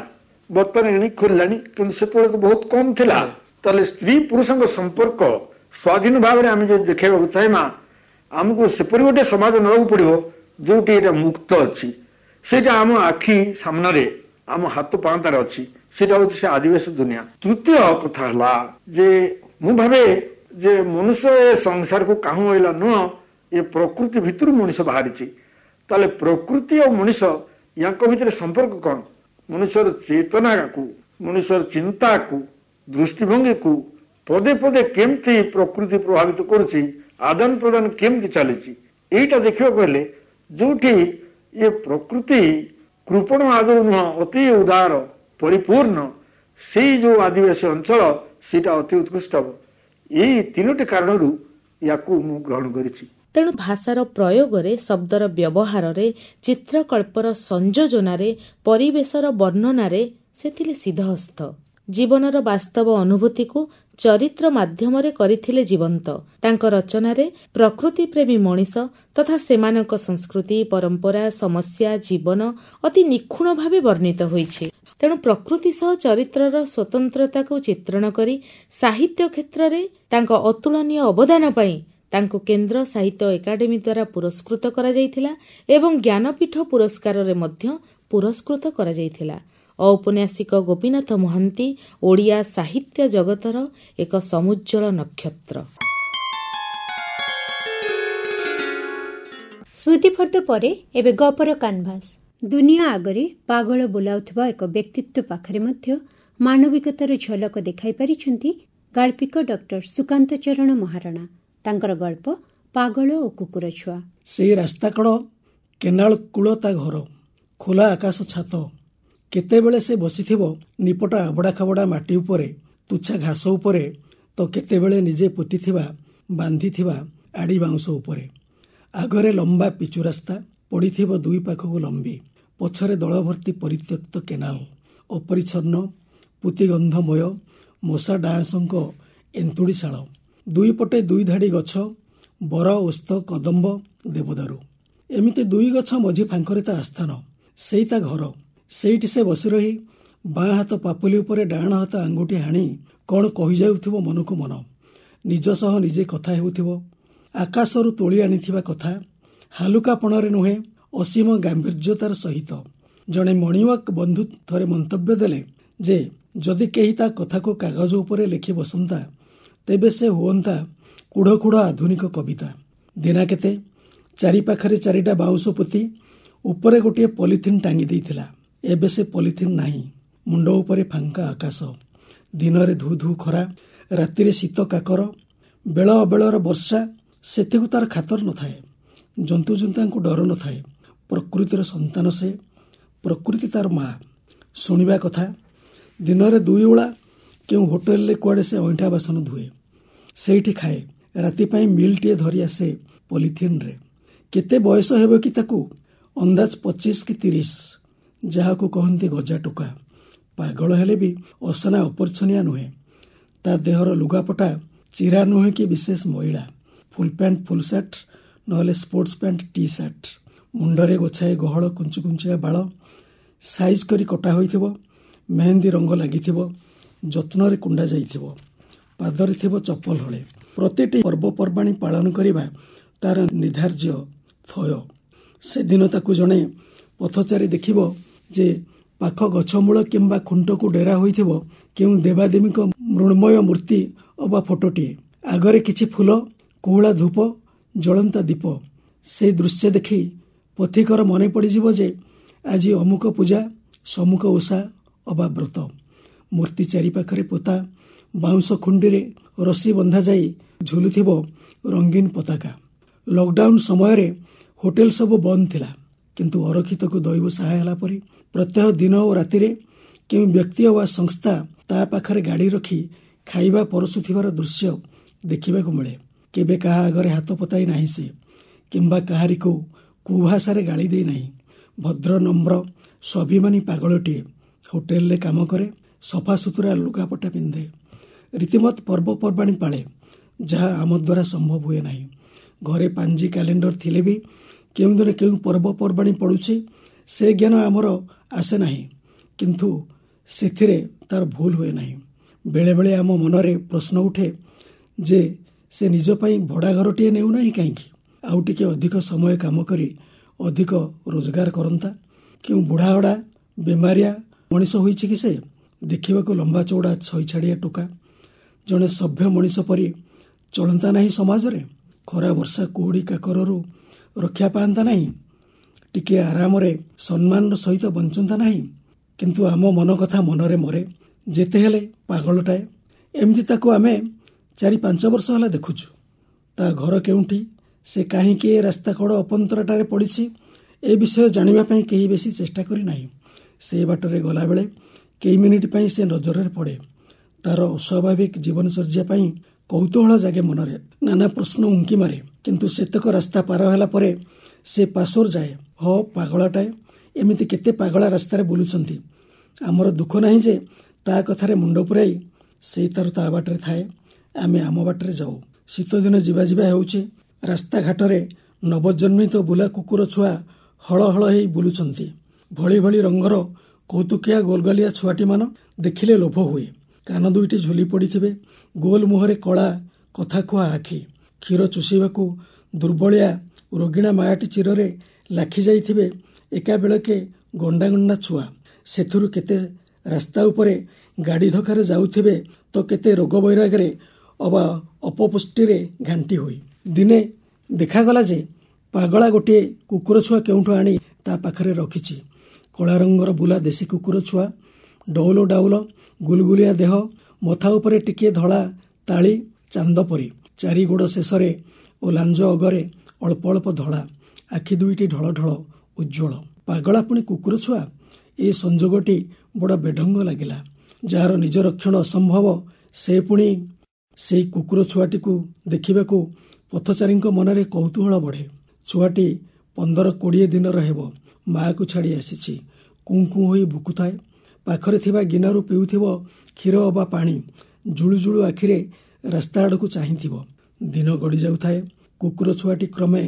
ବର୍ତ୍ତମାନ ଏଣିକି ଖୋଲିଲାଣି କିନ୍ତୁ ସେତେବେଳେ ତ ବହୁତ କମ୍ ଥିଲା ତାହେଲେ ସ୍ତ୍ରୀ ପୁରୁଷଙ୍କ ସମ୍ପର୍କ ସ୍ୱାଧୀନ ଭାବରେ ଆମେ ଯଦି ଦେଖାଇବାକୁ ଚାହିଁବା ଆମକୁ ସେପରି ଗୋଟେ ସମାଜ ନେବାକୁ ପଡ଼ିବ ଯେଉଁଠି ଏଇଟା ମୁକ୍ତ ଅଛି ସେଇଟା ଆମ ଆଖି ସାମ୍ନାରେ ଆମ ହାତ ପାହାନ୍ତାରେ ଅଛି ସେଇଟା ହଉଛି ସେ ଆଦିବାସୀ ଦୁନିଆ ତୃତୀୟ କଥା ହେଲା ଯେ ମୁଁ ଭାବେ ଯେ ମନୁଷ୍ୟ ଏ ସଂସାରକୁ କାହୁଁ ଅଇଲା ନୁହଁ ଏ ପ୍ରକୃତି ଭିତରୁ ମଣିଷ ବାହାରିଛି ତାହେଲେ ପ୍ରକୃତି ଆଉ ମଣିଷ ୟାଙ୍କ ଭିତରେ ସମ୍ପର୍କ କ'ଣ ମଣିଷର ଚେତନାକୁ ମଣିଷର ଚିନ୍ତାକୁ ଦୃଷ୍ଟିଭଙ୍ଗୀକୁ ପଦେ ପଦେ କେମିତି ପ୍ରକୃତି ପ୍ରଭାବିତ କରୁଛି ଆଦାନ ପ୍ରଦାନ କେମିତି ଚାଲିଛି ଏଇଟା ଦେଖିବାକୁ ହେଲେ ଯେଉଁଠି ଇଏ ପ୍ରକୃତି କୃପଣ ଆଦୌ ନୁହଁ ଅତି ଉଦାର ପରିପୂର୍ଣ୍ଣ ସେଇ ଯେଉଁ ଆଦିବାସୀ ଅଞ୍ଚଳ ସେଇଟା ଅତି ଉତ୍କୃଷ୍ଟ ହବ ଏଇ ତିନୋଟି କାରଣରୁ ୟାକୁ ମୁଁ ଗ୍ରହଣ କରିଛି ତେଣୁ ଭାଷାର ପ୍ରୟୋଗରେ ଶବ୍ଦର ବ୍ୟବହାରରେ ଚିତ୍ରକଳ୍ପର ସଂଯୋଜନାରେ ପରିବେଶର ବର୍ଣ୍ଣନାରେ ସେ ଥିଲେ ସିଦ୍ଧହସ୍ତ ଜୀବନର ବାସ୍ତବ ଅନୁଭୂତିକୁ ଚରିତ୍ର ମାଧ୍ୟମରେ କରିଥିଲେ ଜୀବନ୍ତ ତାଙ୍କ ରଚନାରେ ପ୍ରକୃତିପ୍ରେମୀ ମଣିଷ ତଥା ସେମାନଙ୍କ ସଂସ୍କୃତି ପରମ୍ପରା ସମସ୍ୟା ଜୀବନ ଅତି ନିଖୁଣ ଭାବେ ବର୍ଣ୍ଣିତ ହୋଇଛି ତେଣୁ ପ୍ରକୃତି ସହ ଚରିତ୍ରର ସ୍ୱତନ୍ତ୍ରତାକୁ ଚିତ୍ରଣ କରି ସାହିତ୍ୟ କ୍ଷେତ୍ରରେ ତାଙ୍କ ଅତୁଳନୀୟ ଅବଦାନ ପାଇଁ ତାଙ୍କୁ କେନ୍ଦ୍ର ସାହିତ୍ୟ ଏକାଡେମୀ ଦ୍ୱାରା ପୁରସ୍କୃତ କରାଯାଇଥିଲା ଏବଂ ଜ୍ଞାନପୀଠ ପୁରସ୍କାରରେ ମଧ୍ୟ ପୁରସ୍କୃତ କରାଯାଇଥିଲା ଔପନ୍ୟାସିକ ଗୋପୀନାଥ ମହାନ୍ତି ଓଡ଼ିଆ ସାହିତ୍ୟ ଜଗତର ଏକ ସମୁଜ୍ଜଳ ନକ୍ଷତ୍ର ସ୍ମୃତିଫର୍ଦ୍ଦ ପରେ ଏବେ ଗପର କାନଭାସ ଦୁନିଆ ଆଗରେ ପାଗଳ ବୁଲାଉଥିବା ଏକ ବ୍ୟକ୍ତିତ୍ୱ ପାଖରେ ମଧ୍ୟ ମାନବିକତାର ଝଲକ ଦେଖାଇ ପାରିଛନ୍ତି ଗାଳ୍ପିକ ଡକ୍ଟର ସୁକାନ୍ତ ଚରଣ ମହାରଣା ତାଙ୍କର ଗଳ୍ପ ପାଗଳ ଓ କୁକୁର ଛୁଆ ସେହି ରାସ୍ତାକଡ଼ କେନାଳ କୂଳ ତା ଘର ଖୋଲା ଆକାଶ ଛାତ କେତେବେଳେ ସେ ବସିଥିବ ନିପଟ ଆବଡ଼ାଖାବଡ଼ା ମାଟି ଉପରେ ତୁଚ୍ଛା ଘାସ ଉପରେ ତ କେତେବେଳେ ନିଜେ ପୋତିଥିବା ବାନ୍ଧିଥିବା ଆଡ଼ି ବାଉଁଶ ଉପରେ ଆଗରେ ଲମ୍ବା ପିଚୁ ରାସ୍ତା ପଡ଼ିଥିବ ଦୁଇ ପାଖକୁ ଲମ୍ବି ପଛରେ ଦଳଭର୍ତ୍ତି ପରିତ୍ୟକ୍ତ କେନାଲ ଅପରିଚ୍ଛନ୍ନ ପୁତିଗନ୍ଧମୟ ମଶା ଡାଁସଙ୍କ ଏନ୍ତୁଡ଼ିଶାଳ ଦୁଇପଟେ ଦୁଇ ଧାଡ଼ି ଗଛ ବର ଓସ୍ତ କଦମ୍ବ ଦେବଦାରୁ ଏମିତି ଦୁଇ ଗଛ ମଝି ଫାଙ୍କରେ ତା ଆସ୍ଥାନ ସେଇ ତା ଘର ସେଇଠି ସେ ବସି ରହି ବାଁ ହାତ ପାପୁଲି ଉପରେ ଡାହାଣ ହାତ ଆଙ୍ଗୁଠି ହାଣି କ'ଣ କହିଯାଉଥିବ ମନକୁ ମନ ନିଜ ସହ ନିଜେ କଥା ହେଉଥିବ ଆକାଶରୁ ତୋଳି ଆଣିଥିବା କଥା ହାଲୁକା ପଣରେ ନୁହେଁ ଅସୀମ ଗାମ୍ଭୀର୍ଯ୍ୟତାର ସହିତ ଜଣେ ମଣିୱାକ ବନ୍ଧୁ ଥରେ ମନ୍ତବ୍ୟ ଦେଲେ ଯେ ଯଦି କେହି ତା କଥାକୁ କାଗଜ ଉପରେ ଲେଖି ବସନ୍ତା ତେବେ ସେ ହୁଅନ୍ତା କୁଢ଼ କୁଢ଼ ଆଧୁନିକ କବିତା ଦିନା କେତେ ଚାରିପାଖରେ ଚାରିଟା ବାଉଁଶ ପୋତି ଉପରେ ଗୋଟିଏ ପଲିଥିନ୍ ଟାଙ୍ଗି ଦେଇଥିଲା ଏବେ ସେ ପଲିଥିନ୍ ନାହିଁ ମୁଣ୍ଡ ଉପରେ ଫାଙ୍କା ଆକାଶ ଦିନରେ ଧୁ ଧୁ ଖରା ରାତିରେ ଶୀତ କାକର ବେଳ ଅବେଳର ବର୍ଷା ସେତିକୁ ତାର ଖାତର ନଥାଏ ଜନ୍ତୁଜନ୍ତାଙ୍କୁ ଡର ନଥାଏ ପ୍ରକୃତିର ସନ୍ତାନ ସେ ପ୍ରକୃତି ତାର ମା ଶୁଣିବା କଥା ଦିନରେ ଦୁଇ ଓଳା କେଉଁ ହୋଟେଲରେ କୁଆଡ଼େ ସେ ଅଇଁଠା ବାସନ ଧୁଏ ସେଇଠି ଖାଏ ରାତି ପାଇଁ ମିଲ୍ଟିଏ ଧରି ଆସେ ପଲିଥିନ୍ରେ କେତେ ବୟସ ହେବ କି ତାକୁ ଅନ୍ଦାଜ ପଚିଶ କି ତିରିଶ ଯାହାକୁ କହନ୍ତି ଗଜା ଟୋକା ପାଗଳ ହେଲେ ବି ଅସନା ଅପରିଛନିଆ ନୁହେଁ ତା ଦେହର ଲୁଗାପଟା ଚିରା ନୁହେଁ କି ବିଶେଷ ମଇଳା ଫୁଲ୍ ପ୍ୟାଣ୍ଟ ଫୁଲ୍ ସାର୍ଟ ନହେଲେ ସ୍ପୋର୍ଟସ୍ ପ୍ୟାଣ୍ଟ ଟି ସାର୍ଟ ମୁଣ୍ଡରେ ଗୋଛାଏ ଗହଳ କୁଞ୍ଚି କୁଞ୍ଚିଆ ବାଳ ସାଇଜ୍ କରି କଟା ହୋଇଥିବ ମେହେନ୍ଦି ରଙ୍ଗ ଲାଗିଥିବ ଯତ୍ନରେ କୁଣ୍ଡା ଯାଇଥିବ ପାଦରେ ଥିବ ଚପଲ ହଳେ ପ୍ରତିଟି ପର୍ବପର୍ବାଣି ପାଳନ କରିବା ତାର ନିର୍ଦ୍ଧାର୍ଯ୍ୟ ଥୟ ସେଦିନ ତାକୁ ଜଣେ ପଥଚାରୀ ଦେଖିବ ଯେ ପାଖ ଗଛମୂଳ କିମ୍ବା ଖୁଣ୍ଟକୁ ଡେରା ହୋଇଥିବ କେଉଁ ଦେବାଦେବୀଙ୍କ ମୃଣ୍ମୟ ମୂର୍ତ୍ତି ଅବା ଫଟୋଟିଏ ଆଗରେ କିଛି ଫୁଲ କୋହଳା ଧୂପ ଜଳନ୍ତା ଦୀପ ସେ ଦୃଶ୍ୟ ଦେଖି ପଥିକର ମନେ ପଡ଼ିଯିବ ଯେ ଆଜି ଅମୁକ ପୂଜା ସମ୍ମୁଖ ଓଷା ଅବା ବ୍ରତ ମୂର୍ତ୍ତି ଚାରିପାଖରେ ପୋତା ବାଉଁଶ ଖୁଣ୍ଡିରେ ରସି ବନ୍ଧାଯାଇ ଝୁଲୁଥିବ ରଙ୍ଗୀନ ପତାକା ଲକ୍ଡାଉନ୍ ସମୟରେ ହୋଟେଲ ସବୁ ବନ୍ଦ ଥିଲା କିନ୍ତୁ ଅରକ୍ଷିତକୁ ଦୈବ ସାହା ହେଲା ପରେ ପ୍ରତ୍ୟହ ଦିନ ଓ ରାତିରେ କେଉଁ ବ୍ୟକ୍ତି ଓ ସଂସ୍ଥା ତା ପାଖରେ ଗାଡ଼ି ରଖି ଖାଇବା ପରଶୁଥିବାର ଦୃଶ୍ୟ ଦେଖିବାକୁ ମିଳେ କେବେ କାହା ଆଗରେ ହାତ ପତାଇ ନାହିଁ ସେ କିମ୍ବା କାହାରିକୁ କୁଭାଷାରେ ଗାଳି ଦେଇନାହିଁ ଭଦ୍ର ନମ୍ର ସ୍ୱାଭିମାନୀ ପାଗଳଟିଏ ହୋଟେଲରେ କାମ କରେ ସଫାସୁତୁରା ଲୁଗାପଟା ପିନ୍ଧେ ରୀତିମତ ପର୍ବପର୍ବାଣି ପାଳେ ଯାହା ଆମ ଦ୍ୱାରା ସମ୍ଭବ ହୁଏ ନାହିଁ ଘରେ ପାଞ୍ଜି କ୍ୟାଲେଣ୍ଡର ଥିଲେ ବି କେଉଁଦିନ କେଉଁ ପର୍ବପର୍ବାଣି ପଡ଼ୁଛି ସେ ଜ୍ଞାନ ଆମର ଆସେ ନାହିଁ କିନ୍ତୁ ସେଥିରେ ତାର ଭୁଲ ହୁଏ ନାହିଁ ବେଳେବେଳେ ଆମ ମନରେ ପ୍ରଶ୍ନ ଉଠେ ଯେ ସେ ନିଜ ପାଇଁ ଭଡ଼ା ଘରଟିଏ ନେଉନାହିଁ କାହିଁକି ଆଉ ଟିକେ ଅଧିକ ସମୟ କାମ କରି ଅଧିକ ରୋଜଗାର କରନ୍ତା କେଉଁ ବୁଢ଼ାହଡ଼ା ବେମାରିଆ ମଣିଷ ହୋଇଛି କି ସେ ଦେଖିବାକୁ ଲମ୍ବା ଚଉଡ଼ା ଛଇଛାଡ଼ିଆ ଟୋକା ଜଣେ ସଭ୍ୟ ମଣିଷ ପରି ଚଳନ୍ତା ନାହିଁ ସମାଜରେ ଖରା ବର୍ଷା କୁହୁଡ଼ି କାକରରୁ ରକ୍ଷା ପାଆନ୍ତା ନାହିଁ ଟିକିଏ ଆରାମରେ ସମ୍ମାନର ସହିତ ବଞ୍ଚନ୍ତା ନାହିଁ କିନ୍ତୁ ଆମ ମନ କଥା ମନରେ ମରେ ଯେତେ ହେଲେ ପାଗଳଟାଏ ଏମିତି ତାକୁ ଆମେ ଚାରି ପାଞ୍ଚ ବର୍ଷ ହେଲା ଦେଖୁଛୁ ତା ଘର କେଉଁଠି ସେ କାହିଁକି ଏ ରାସ୍ତା କଡ଼ ଅପନ୍ତରାଟାରେ ପଡ଼ିଛି ଏ ବିଷୟ ଜାଣିବା ପାଇଁ କେହି ବେଶୀ ଚେଷ୍ଟା କରିନାହିଁ ସେ ବାଟରେ ଗଲାବେଳେ କେଇ ମିନିଟ୍ ପାଇଁ ସେ ନଜରରେ ପଡ଼େ ତା'ର ଅସ୍ୱାଭାବିକ ଜୀବନଶର୍ଯ୍ୟା ପାଇଁ କୌତୁହଳ ଜାଗେ ମନରେ ନାନା ପ୍ରଶ୍ନ ଉଙ୍କି ମାରେ କିନ୍ତୁ ସେତକ ରାସ୍ତା ପାର ହେଲା ପରେ ସେ ପାସୋର ଯାଏ ହ ପାଗଳଟାଏ ଏମିତି କେତେ ପାଗଳା ରାସ୍ତାରେ ବୁଲୁଛନ୍ତି ଆମର ଦୁଃଖ ନାହିଁ ଯେ ତା କଥାରେ ମୁଣ୍ଡ ପୁରାଇ ସେ ତାର ତା ବାଟରେ ଥାଏ ଆମେ ଆମ ବାଟରେ ଯାଉ ଶୀତଦିନ ଯିବା ଯିବା ହେଉଛି ରାସ୍ତାଘାଟରେ ନବଜନ୍ମିତ ବୁଲା କୁକୁର ଛୁଆ ହଳ ହଳ ହେଇ ବୁଲୁଛନ୍ତି ଭଳି ଭଳି ରଙ୍ଗର କୌତୁକିଆ ଗୋଲଗାଲିଆ ଛୁଆଟିମାନ ଦେଖିଲେ ଲୋଭ ହୁଏ କାନ ଦୁଇଟି ଝୁଲି ପଡ଼ିଥିବେ ଗୋଲ ମୁହଁରେ କଳା କଥାକୁହା ଆଖି କ୍ଷୀର ଚୁଷିବାକୁ ଦୁର୍ବଳିଆ ରୋଗିଣା ମାୟାଟି ଚିରରେ ଲାଖିଯାଇଥିବେ ଏକାବେଳକେ ଗଣ୍ଡାଗଣ୍ଡା ଛୁଆ ସେଥିରୁ କେତେ ରାସ୍ତା ଉପରେ ଗାଡ଼ି ଧକାରେ ଯାଉଥିବେ ତ କେତେ ରୋଗ ବୈରାଗରେ ଅବା ଅପପୁଷ୍ଟିରେ ଘାଣ୍ଟି ହୋଇ ଦିନେ ଦେଖାଗଲା ଯେ ପାଗଳା ଗୋଟିଏ କୁକୁର ଛୁଆ କେଉଁଠୁ ଆଣି ତା ପାଖରେ ରଖିଛି କଳା ରଙ୍ଗର ବୁଲା ଦେଶୀ କୁକୁର ଛୁଆ ଡଉଲ ଡାଉଲ ଗୁଲୁଗୁଲିଆ ଦେହ ମଥା ଉପରେ ଟିକିଏ ଧଳା ତାଳି ଚାନ୍ଦ ପରି ଚାରିଗୋଡ଼ ଶେଷରେ ଓ ଲାଞ୍ଜ ଅଗରେ ଅଳ୍ପ ଅଳ୍ପ ଧଳା ଆଖି ଦୁଇଟି ଢଳ ଢଳ ଉଜ୍ଜଳ ପାଗଳା ପୁଣି କୁକୁର ଛୁଆ ଏ ସଂଯୋଗଟି ବଡ଼ ବେଢଙ୍ଗ ଲାଗିଲା ଯାହାର ନିଜ ରକ୍ଷଣ ଅସମ୍ଭବ ସେ ପୁଣି ସେହି କୁକୁର ଛୁଆଟିକୁ ଦେଖିବାକୁ ପଥଚାରୀଙ୍କ ମନରେ କୌତୁହଳ ବଢ଼େ ଛୁଆଟି ପନ୍ଦର କୋଡ଼ିଏ ଦିନର ହେବ ମାଆକୁ ଛାଡ଼ି ଆସିଛି କୁଁ କୁଁ ହୋଇ ବୁକୁଥାଏ ପାଖରେ ଥିବା ଗିନାରୁ ପିଉଥିବ କ୍ଷୀର ଅବା ପାଣି ଜୁଳୁ ଜୁଳୁ ଆଖିରେ ରାସ୍ତା ଆଡ଼କୁ ଚାହିଁଥିବ ଦିନ ଗଡ଼ିଯାଉଥାଏ କୁକୁର ଛୁଆଟି କ୍ରମେ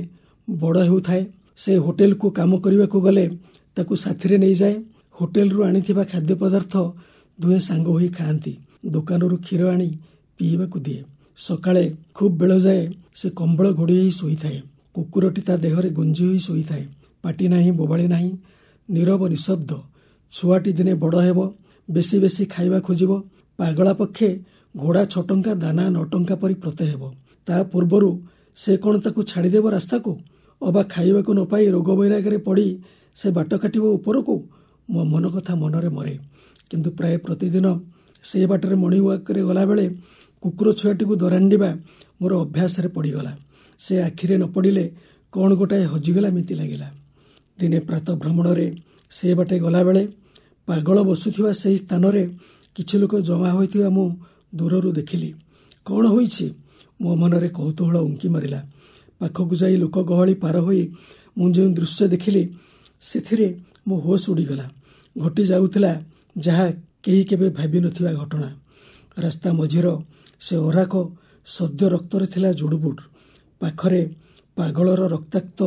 ବଡ଼ ହେଉଥାଏ ସେ ହୋଟେଲକୁ କାମ କରିବାକୁ ଗଲେ ତାକୁ ସାଥିରେ ନେଇଯାଏ ହୋଟେଲରୁ ଆଣିଥିବା ଖାଦ୍ୟ ପଦାର୍ଥ ଦୁହେଁ ସାଙ୍ଗ ହୋଇ ଖାଆନ୍ତି ଦୋକାନରୁ କ୍ଷୀର ଆଣି ପିଇବାକୁ ଦିଏ ସକାଳେ ଖୁବ୍ ବେଳ ଯାଏ ସେ କମ୍ବଳ ଘୋଡ଼ି ହୋଇ ଶୋଇଥାଏ କୁକୁରଟି ତା ଦେହରେ ଗୁଞ୍ଜି ହୋଇ ଶୋଇଥାଏ ପାଟି ନାହିଁ ବୋବାଳି ନାହିଁ ନିରବ ନିଶବ୍ଦ ଛୁଆଟି ଦିନେ ବଡ଼ ହେବ ବେଶି ବେଶି ଖାଇବା ଖୋଜିବ ପାଗଳା ପକ୍ଷେ ଘୋଡ଼ା ଛଅ ଟଙ୍କା ଦାନା ନଅ ଟଙ୍କା ପରି ପ୍ରତ୍ୟ ହେବ ତା ପୂର୍ବରୁ ସେ କ'ଣ ତାକୁ ଛାଡ଼ିଦେବ ରାସ୍ତାକୁ ଅବା ଖାଇବାକୁ ନ ପାଇ ରୋଗ ବୈରାଗରେ ପଡ଼ି ସେ ବାଟ କାଟିବ ଉପରକୁ ମୋ ମନ କଥା ମନରେ ମରେ କିନ୍ତୁ ପ୍ରାୟ ପ୍ରତିଦିନ ସେ ବାଟରେ ମର୍ଣ୍ଣିଂ ଗଲାବେଳେ କୁକୁର ଛୁଆଟିକୁ ଦରାଣ୍ଡିବା ମୋର ଅଭ୍ୟାସରେ ପଡ଼ିଗଲା ସେ ଆଖିରେ ନ ପଡ଼ିଲେ କ'ଣ ଗୋଟାଏ ହଜିଗଲା ଏମିତି ଲାଗିଲା ଦିନେ ପ୍ରାତଃ ଭ୍ରମଣରେ ସେ ବାଟେ ଗଲାବେଳେ ପାଗଳ ବସୁଥିବା ସେହି ସ୍ଥାନରେ କିଛି ଲୋକ ଜମା ହୋଇଥିବା ମୁଁ ଦୂରରୁ ଦେଖିଲି କ'ଣ ହୋଇଛି ମୋ ମନରେ କୌତୁହଳ ଉଙ୍କି ମାରିଲା ପାଖକୁ ଯାଇ ଲୋକ ଗହଳି ପାର ହୋଇ ମୁଁ ଯେଉଁ ଦୃଶ୍ୟ ଦେଖିଲି ସେଥିରେ ମୋ ହୋସ୍ ଉଡ଼ିଗଲା ଘଟି ଯାଉଥିଲା ଯାହା କେହି କେବେ ଭାବିନଥିବା ଘଟଣା ରାସ୍ତା ମଝିର ସେ ଓରାକ ସଦ୍ୟ ରକ୍ତରେ ଥିଲା ଜୁଡ଼ୁବୁଟ୍ ପାଖରେ ପାଗଳର ରକ୍ତାକ୍ତ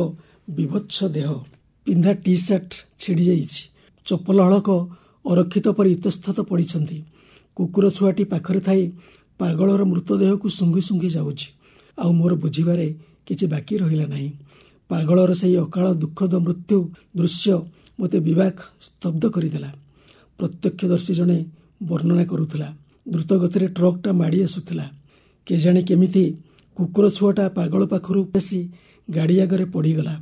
ବିଭତ୍ସ ଦେହ ପିନ୍ଧା ଟି ସାର୍ଟ ଛିଡ଼ିଯାଇଛି ଚପଲ ହଳକ ଅରକ୍ଷିତ ପରି ଇତସ୍ତତ ପଡ଼ିଛନ୍ତି କୁକୁର ଛୁଆଟି ପାଖରେ ଥାଇ ପାଗଳର ମୃତଦେହକୁ ଶୁଙ୍ଘି ଶୁଙ୍ଘି ଯାଉଛି ଆଉ ମୋର ବୁଝିବାରେ କିଛି ବାକି ରହିଲା ନାହିଁ ପାଗଳର ସେହି ଅକାଳ ଦୁଃଖଦ ମୃତ୍ୟୁ ଦୃଶ୍ୟ ମୋତେ ବିବାକ ସ୍ତବ୍ଧ କରିଦେଲା ପ୍ରତ୍ୟକ୍ଷଦର୍ଶୀ ଜଣେ ବର୍ଣ୍ଣନା କରୁଥିଲା ଦ୍ରୁତଗତିରେ ଟ୍ରକ୍ଟା ମାଡ଼ି ଆସୁଥିଲା କେଜାଣି କେମିତି କୁକୁର ଛୁଆଟା ପାଗଳ ପାଖରୁ ବେଶି ଗାଡ଼ି ଆଗରେ ପଡ଼ିଗଲା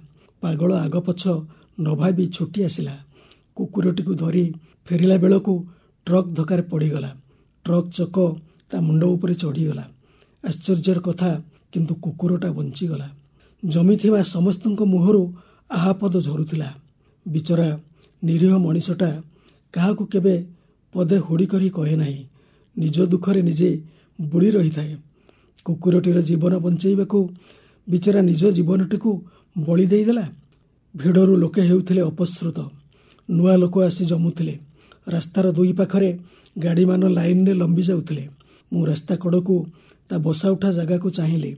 ପାଗଳ ଆଗ ପଛ ନ ଭାବି ଛୁଟି ଆସିଲା କୁକୁରଟିକୁ ଧରି ଫେରିଲା ବେଳକୁ ଟ୍ରକ୍ ଧକାରେ ପଡ଼ିଗଲା ଟ୍ରକ୍ ଚକ ତା ମୁଣ୍ଡ ଉପରେ ଚଢ଼ିଗଲା ଆଶ୍ଚର୍ଯ୍ୟର କଥା କିନ୍ତୁ କୁକୁରଟା ବଞ୍ଚିଗଲା ଜମିଥିବା ସମସ୍ତଙ୍କ ମୁହଁରୁ ଆହାପଦ ଝରୁଥିଲା ବିଚରା ନିରୀହ ମଣିଷଟା କାହାକୁ କେବେ ପଦେ ହୋଡ଼ି କରି କହେ ନାହିଁ ନିଜ ଦୁଃଖରେ ନିଜେ ବୁଡ଼ି ରହିଥାଏ କୁକୁରଟିର ଜୀବନ ବଞ୍ଚାଇବାକୁ ବିଚରା ନିଜ ଜୀବନଟିକୁ ବଳି ଦେଇଦେଲା ଭିଡ଼ରୁ ଲୋକେ ହେଉଥିଲେ ଅପସୃତ ନୂଆ ଲୋକ ଆସି ଜମୁଥିଲେ ରାସ୍ତାର ଦୁଇ ପାଖରେ ଗାଡ଼ିମାନ ଲାଇନ୍ରେ ଲମ୍ବି ଯାଉଥିଲେ ମୁଁ ରାସ୍ତା କଡ଼କୁ ତା ବସା ଉଠା ଜାଗାକୁ ଚାହିଁଲେ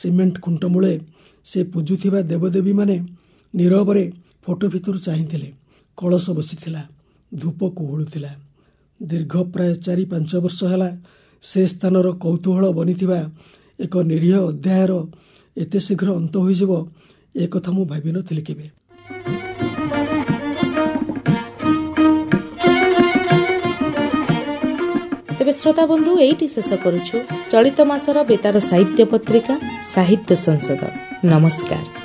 ସିମେଣ୍ଟ ଖୁଣ୍ଟ ମୂଳେ ସେ ପୂଜୁଥିବା ଦେବଦେବୀମାନେ ନିରବରେ ଫଟୋ ଭିତରୁ ଚାହିଁଥିଲେ କଳସ ବସିଥିଲା ଧୂପ କୁହୁଳୁଥିଲା ଦୀର୍ଘ ପ୍ରାୟ ଚାରି ପାଞ୍ଚ ବର୍ଷ ହେଲା ସେ ସ୍ଥାନର କୌତୁହଳ ବନିଥିବା ଏକ ନିରୀହ ଅଧ୍ୟାୟର ଏତେ ଶୀଘ୍ର ଅନ୍ତ ହୋଇଯିବ ଏକଥା ମୁଁ ଭାବିନଥିଲି କେବେ ତେବେ ଶ୍ରୋତାବନ୍ଧୁ ଏଇଠି ଶେଷ କରୁଛୁ ଚଳିତ ମାସର ବେତାର ସାହିତ୍ୟ ପତ୍ରିକା ସାହିତ୍ୟ ସଂସଦ ନମସ୍କାର